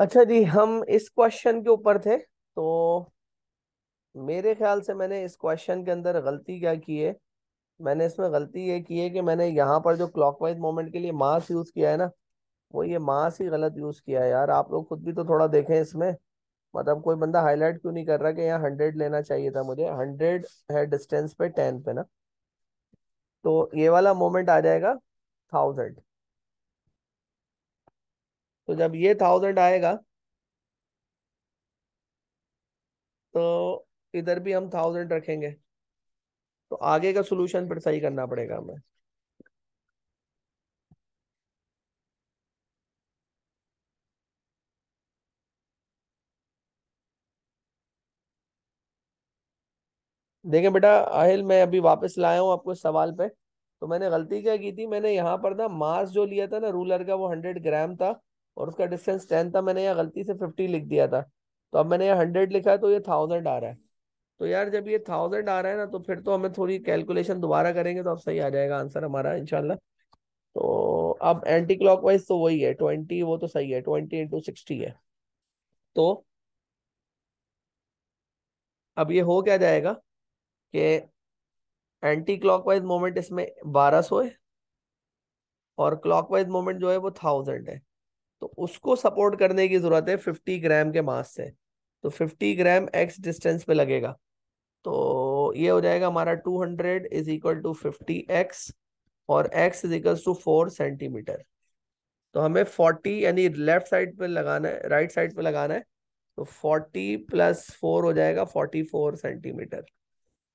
अच्छा जी हम इस क्वेश्चन के ऊपर थे तो मेरे ख्याल से मैंने इस क्वेश्चन के अंदर गलती क्या की है मैंने इसमें गलती ये की है कि मैंने यहाँ पर जो क्लॉकवाइज मोमेंट के लिए मास यूज़ किया है ना वो ये मास ही गलत यूज़ किया है यार आप लोग खुद भी तो थोड़ा देखें इसमें मतलब कोई बंदा हाईलाइट क्यों नहीं कर रहा कि यहाँ हंड्रेड लेना चाहिए था मुझे हंड्रेड है डिस्टेंस पे टेन पे ना तो ये वाला मोमेंट आ जाएगा थाउजेंड तो जब ये थाउजेंड आएगा तो इधर भी हम थाउजेंड रखेंगे तो आगे का सोल्यूशन फिर सही करना पड़ेगा हमें देखें बेटा आहिल मैं अभी वापस लाया हूँ आपको सवाल पे तो मैंने गलती क्या की थी मैंने यहाँ पर ना मास जो लिया था ना रूलर का वो हंड्रेड ग्राम था और उसका डिस्टेंस टेन था मैंने यहाँ गलती से फिफ्टी लिख दिया था तो अब मैंने यहाँ हंड्रेड लिखा है तो ये थाउजेंड आ रहा है तो यार जब ये थाउजेंड आ रहा है ना तो फिर तो हमें थोड़ी कैलकुलेशन दोबारा करेंगे तो अब सही आ जाएगा आंसर हमारा इनशाला तो अब एंटी क्लॉक वाइज तो वही है ट्वेंटी वो तो सही है ट्वेंटी इंटू सिक्सटी है तो अब ये हो क्या जाएगा कि एंटी क्लॉकवाइज मोमेंट इसमें बारह सौ है और क्लॉकवाइज मोमेंट जो है वो थाउजेंड है तो उसको सपोर्ट करने की जरूरत है फिफ्टी ग्राम के मास से तो फिफ्टी ग्राम एक्स डिस्टेंस पे लगेगा तो ये हो जाएगा हमारा two hundred is equal to fifty x और x is equal to four centimeter तो हमें फोर्टी यानी लेफ्ट साइड पे लगाना है राइट साइड पे लगाना है तो फोर्टी प्लस फोर हो जाएगा फोर्टी फोर सेंटीमीटर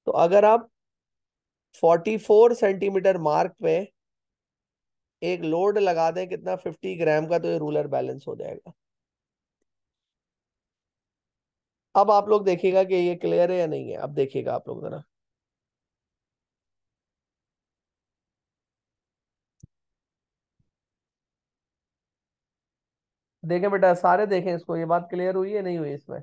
तो अगर आप फोर्टी फोर सेंटीमीटर मार्क पे एक लोड लगा दें कितना फिफ्टी ग्राम का तो ये रूलर बैलेंस हो जाएगा अब आप लोग देखिएगा कि ये क्लियर है या नहीं है अब देखिएगा आप लोग जरा देखें बेटा सारे देखें इसको ये बात क्लियर हुई है नहीं हुई इसमें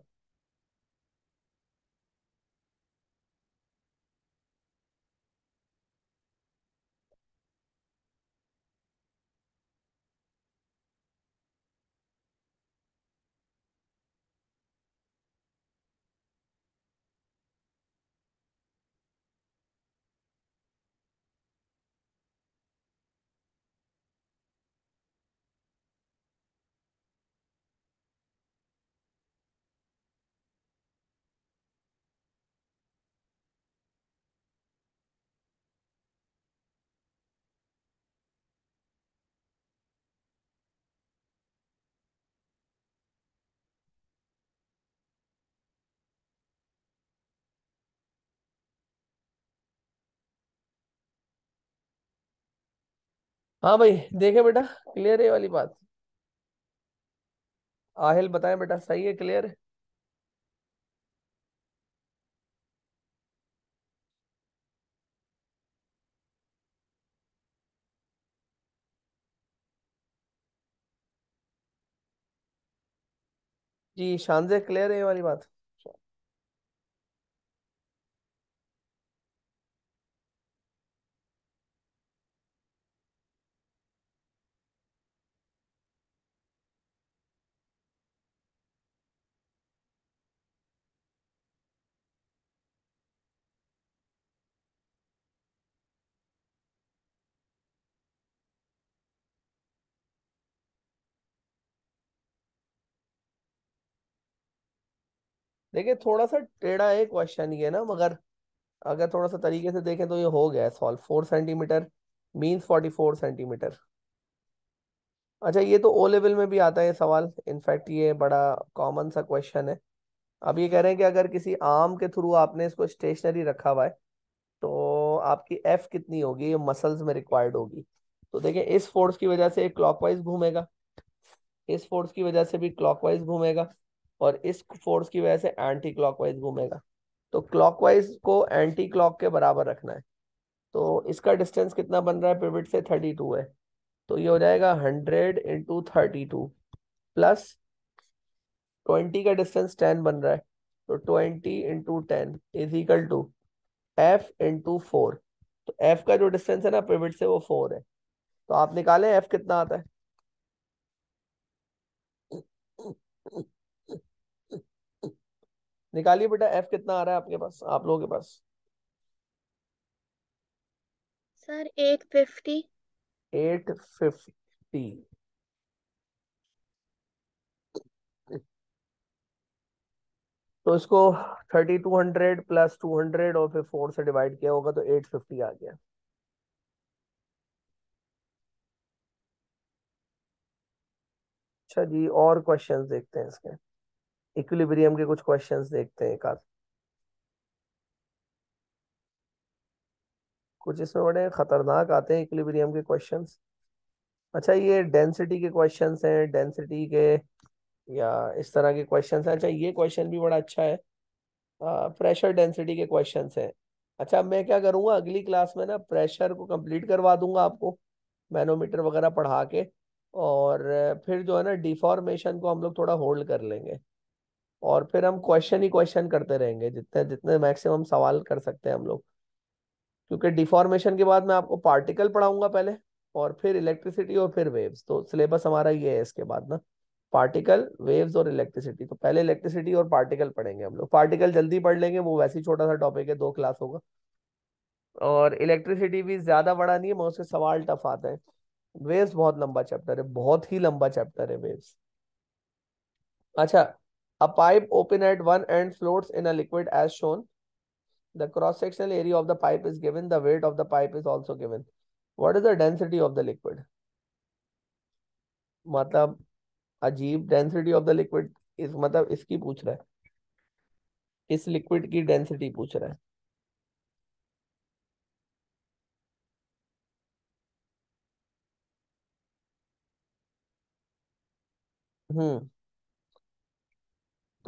हाँ भाई देखे बेटा क्लियर है वाली बात आहिल बताए बेटा सही है क्लियर है जी शानजे क्लियर है वाली बात देखिए थोड़ा सा टेढ़ा है क्वेश्चन ये ना मगर अगर थोड़ा सा तरीके से देखें तो ये हो गया solve four centimeter means forty four centimeter अच्छा ये तो ओ लेवल में भी आता है सवाल इनफैक्ट ये बड़ा कॉमन सा क्वेश्चन है अब ये कह रहे हैं कि अगर किसी आम के थ्रू आपने इसको स्टेशनरी रखा हुआ है तो आपकी एफ कितनी होगी ये मसल्स में रिक्वायर्ड होगी तो देखें इस फोर्स की वजह से क्लॉकवाइज घूमेगा इस फोर्स की वजह से भी क्लॉकवाइज घूमेगा और इस फोर्स की वजह से एंटी क्लॉकवाइज घूमेगा तो क्लॉकवाइज को एंटी क्लॉक के बराबर रखना है तो इसका डिस्टेंस कितना बन रहा है पिविट से थर्टी टू है तो ये हो जाएगा hundred into thirty two plus twenty का डिस्टेंस टेन बन रहा है तो twenty into ten is equal to F into four तो एफ का जो डिस्टेंस है ना पिविट से वो फोर है तो आप निकालें एफ कितना आता है निकालिए बेटा एफ कितना आ रहा है आपके पास आप लोगों के पास सर एट फिफ्टी तो इसको हंड्रेड प्लस हंड्रेड और फिर फोर से डिवाइड किया होगा तो एट फिफ्टी आ गया अच्छा जी और क्वेश्चंस देखते हैं इसके इक्विलिब्रियम के कुछ क्वेश्चंस देखते हैं एक कुछ इसमें बड़े खतरनाक आते हैं इक्विलिब्रियम के क्वेश्चंस अच्छा ये डेंसिटी के क्वेश्चंस हैं डेंसिटी के या इस तरह के क्वेश्चंस हैं अच्छा ये क्वेश्चन भी बड़ा अच्छा है प्रेशर डेंसिटी के क्वेश्चन हैं अच्छा मैं क्या करूँगा अगली क्लास में ना प्रेशर को कम्प्लीट करवा दूंगा आपको मैनोमीटर वगैरह पढ़ा के और फिर जो है ना डिफॉर्मेशन को हम लोग थोड़ा होल्ड कर लेंगे और फिर हम क्वेश्चन ही क्वेश्चन करते रहेंगे जितने जितने मैक्सिमम सवाल कर सकते हैं हम लोग क्योंकि डिफॉर्मेशन के बाद मैं आपको पार्टिकल पढ़ाऊंगा पहले और फिर इलेक्ट्रिसिटी और फिर वेव्स तो सिलेबस हमारा ये है इसके बाद ना पार्टिकल वेव्स और इलेक्ट्रिसिटी तो पहले इलेक्ट्रिसिटी और पार्टिकल पढ़ेंगे हम लोग पार्टिकल जल्दी पढ़ लेंगे वो वैसे ही छोटा सा टॉपिक है दो क्लास होगा और इलेक्ट्रिसिटी भी ज़्यादा बड़ा नहीं है मैं उससे सवाल टफ आते हैं वेव्स बहुत लंबा चैप्टर है बहुत ही लंबा चैप्टर है वेव्स अच्छा A pipe open at one end floats in a liquid as shown. The cross-sectional area of the pipe is given. The weight of the pipe is also given. What is the density of the liquid? matlab ajeeb density of the liquid is matlab iski puch raha hai is liquid ki density puch raha hai हम्म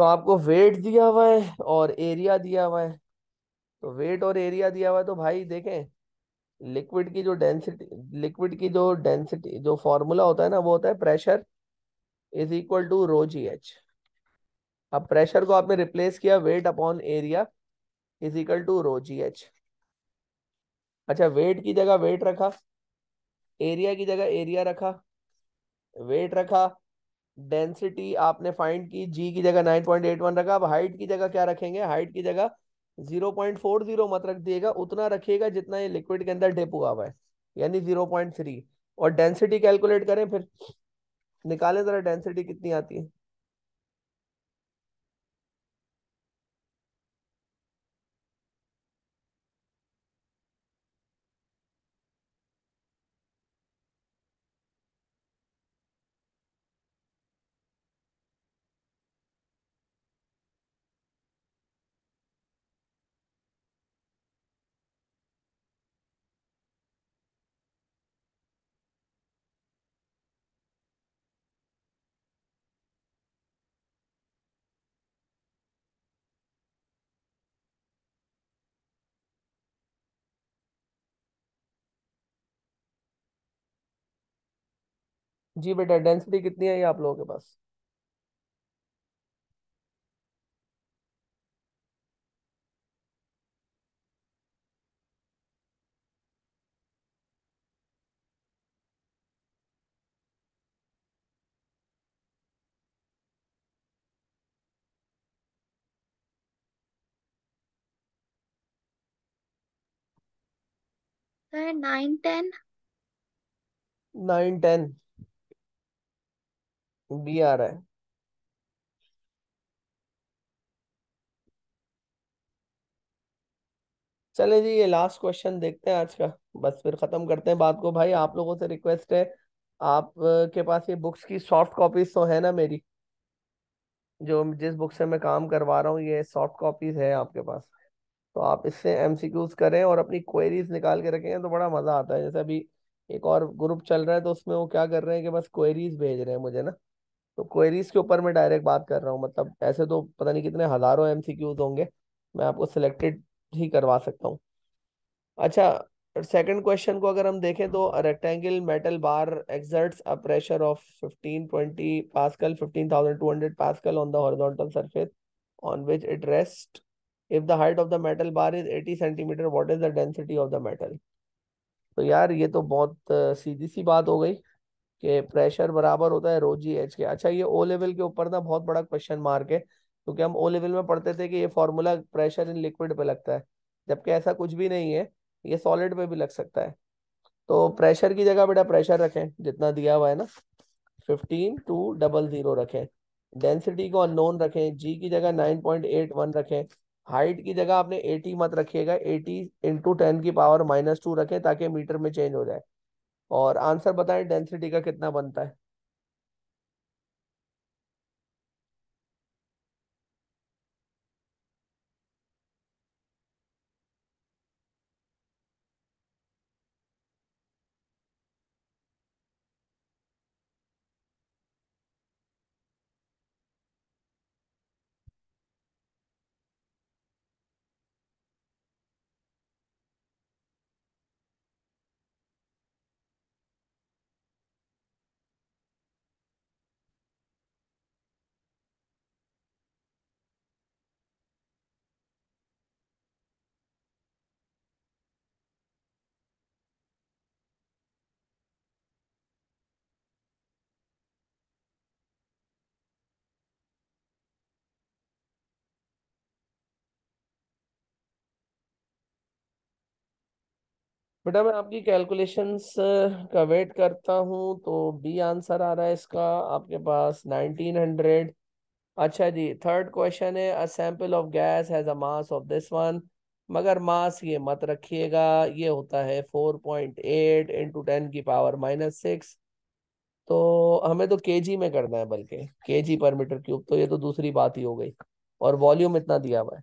तो आपको wait दिया हुआ है और area दिया हुआ है तो वेट और एरिया दिया हुआ है तो भाई देखें लिक्विड की जो डेंसिटी लिक्विड की जो डेंसिटी जो फॉर्मूला होता है ना वो होता है pressure is equal to rho G H अब प्रेशर को आपने रिप्लेस किया weight upon area is equal to rho G H अच्छा वेट की जगह वेट रखा एरिया की जगह एरिया रखा वेट रखा डेंसिटी आपने फाइंड की जी की जगह 9.81 रखा अब हाइट की जगह क्या रखेंगे हाइट की जगह 0.40 मत रख दिएगा उतना रखिएगा जितना ये लिक्विड के अंदर डिप हुआ हुआ है यानी 0.3 और डेंसिटी कैलकुलेट करें फिर निकालें जरा डेंसिटी कितनी आती है जी बेटा डेंसिटी कितनी आई आप लोगों के पास sir nine ten nine ten B आ रहा है चले जी ये लास्ट क्वेश्चन देखते हैं आज का बस फिर खत्म करते हैं बात को भाई आप लोगों से रिक्वेस्ट है आप के पास ये बुक्स की सॉफ्ट कॉपीज तो है ना मेरी जो जिस बुक से मैं काम करवा रहा हूँ ये सॉफ्ट कॉपीज है आपके पास तो आप इससे एमसीक्यूज करें और अपनी क्वेरीज निकाल के रखें तो बड़ा मजा आता है जैसे अभी एक और ग्रुप चल रहा है तो उसमें वो क्या कर रहे हैं कि बस क्वेरीज भेज रहे हैं मुझे ना तो क्वेरीज के ऊपर मैं डायरेक्ट बात कर रहा हूँ मतलब ऐसे तो पता नहीं कितने हज़ारों एम होंगे मैं आपको सिलेक्टेड ही करवा सकता हूँ अच्छा सेकंड क्वेश्चन को अगर हम देखें तो rectangle metal bar exerts a pressure of 1520 pascal 15200 pascal on the horizontal surface on which it rest if the height of the metal bar is 80 centimeter what is the density of the metal तो यार ये तो बहुत सीधी सी बात हो गई कि pressure बराबर होता है रोजी एच के अच्छा ये ओ लेवल के ऊपर ना बहुत बड़ा क्वेश्चन मार्क है क्योंकि हम ओ लेवल में पढ़ते थे कि ये फॉर्मूला प्रेशर इन लिक्विड पे लगता है जबकि ऐसा कुछ भी नहीं है ये सॉलिड पे भी लग सकता है तो प्रेशर की जगह बेटा प्रेशर रखें जितना दिया हुआ है ना फिफ्टीन टू डबल जीरो रखें डेंसिटी को अननोन रखें जी की जगह नाइन पॉइंट एट वन रखें हाइट की जगह आपने एटी मत रखिएगा एटी इंटू टेन की पावर माइनस टू रखें ताकि मीटर में चेंज हो जाए और आंसर बताएं डेंसिटी का कितना बनता है बेटा मैं आपकी कैलकुलेशंस का वेट करता हूँ तो बी आंसर आ रहा है इसका आपके पास 1900 अच्छा जी थर्ड क्वेश्चन है a sample of gas has a mass of this one मगर मास ये मत रखिएगा ये होता है 4.8 पॉइंट एट इंटू टेन की पावर माइनस सिक्स तो हमें तो केजी में करना है बल्कि केजी पर मीटर क्यूब तो ये तो दूसरी बात ही हो गई और वॉल्यूम इतना दिया हुआ है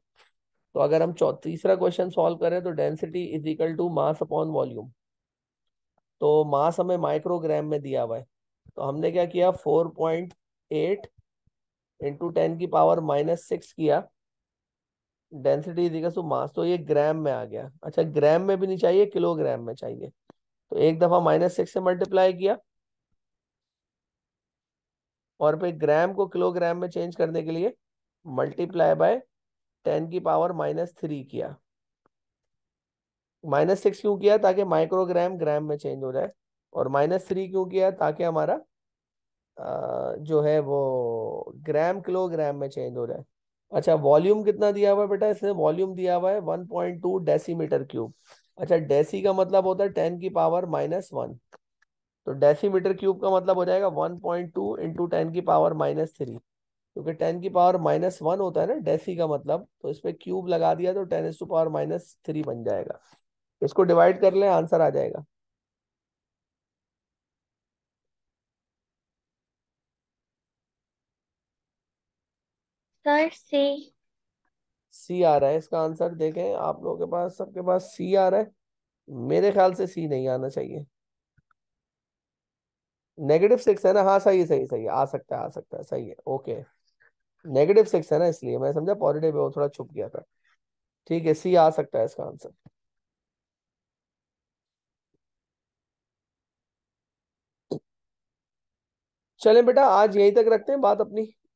तो अगर हम तीसरा क्वेश्चन सॉल्व करें तो density is equal to mass upon volume तो मास हमें माइक्रोग्राम में दिया हुआ है तो हमने क्या किया four point eight into ten की पावर माइनस सिक्स किया density is equal to mass तो ये ग्राम में आ गया अच्छा ग्राम में भी नहीं चाहिए किलोग्राम में चाहिए तो एक दफा माइनस सिक्स से मल्टीप्लाई किया और फिर ग्राम को किलोग्राम में चेंज करने के लिए मल्टीप्लाई बाय टेन की पावर माइनस थ्री किया माइनस सिक्स क्यों किया ताकि माइक्रोग्राम ग्राम में चेंज हो जाए और माइनस थ्री क्यों किया ताकि हमारा जो है वो ग्राम किलोग्राम में चेंज हो जाए अच्छा वॉल्यूम कितना दिया हुआ है बेटा इसने वॉल्यूम दिया हुआ है one point two decimeter cube अच्छा डेसी का मतलब होता है टेन की पावर माइनस वन तो डेसीमीटर क्यूब का मतलब हो जाएगा one point two into ten की पावर माइनस थ्री क्योंकि टेन की पावर माइनस वन होता है ना डेसी का मतलब तो इस पर क्यूब लगा दिया तो ten S to power minus three बन जाएगा इसको डिवाइड कर ले आंसर आ जाएगा सर सी सी आ रहा है इसका आंसर देखें आप लोगों के पास सबके पास सी आ रहा है मेरे ख्याल से सी नहीं आना चाहिए नेगेटिव सिक्स है ना हाँ सही सही सही आ सकता है आ सकता है सही है ओके नेगेटिव सिक्स है ना इसलिए मैं समझा पॉजिटिव है वो थोड़ा छुप गया था ठीक है सी आ सकता है इसका आंसर चलें बेटा आज यहीं तक रखते हैं बात अपनी